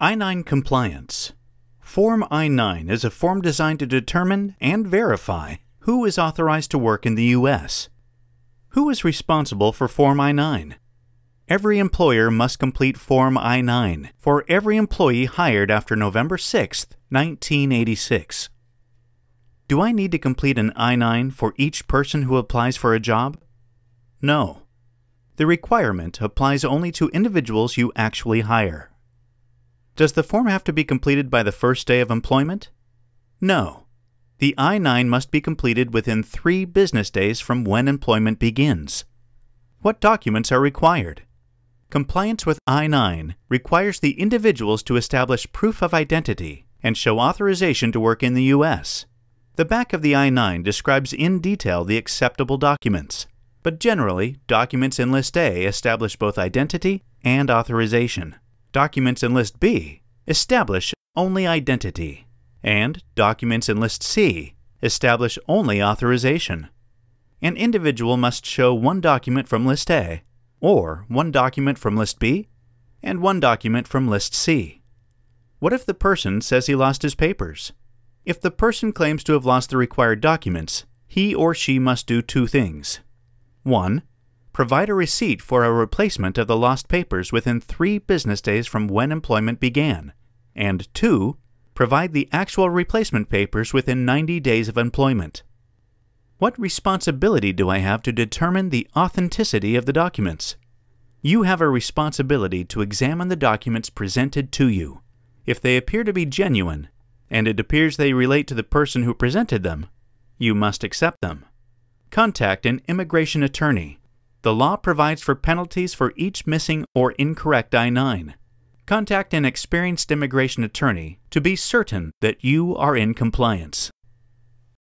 I-9 Compliance Form I-9 is a form designed to determine and verify who is authorized to work in the U.S. Who is responsible for Form I-9? Every employer must complete Form I-9 for every employee hired after November 6, 1986. Do I need to complete an I-9 for each person who applies for a job? No. The requirement applies only to individuals you actually hire. Does the form have to be completed by the first day of employment? No. The I 9 must be completed within three business days from when employment begins. What documents are required? Compliance with I 9 requires the individuals to establish proof of identity and show authorization to work in the U.S. The back of the I 9 describes in detail the acceptable documents, but generally, documents in List A establish both identity and authorization documents in List B establish only identity, and documents in List C establish only authorization. An individual must show one document from List A, or one document from List B, and one document from List C. What if the person says he lost his papers? If the person claims to have lost the required documents, he or she must do two things. 1 provide a receipt for a replacement of the lost papers within three business days from when employment began. And two, provide the actual replacement papers within 90 days of employment. What responsibility do I have to determine the authenticity of the documents? You have a responsibility to examine the documents presented to you. If they appear to be genuine, and it appears they relate to the person who presented them, you must accept them. Contact an immigration attorney the law provides for penalties for each missing or incorrect I 9. Contact an experienced immigration attorney to be certain that you are in compliance.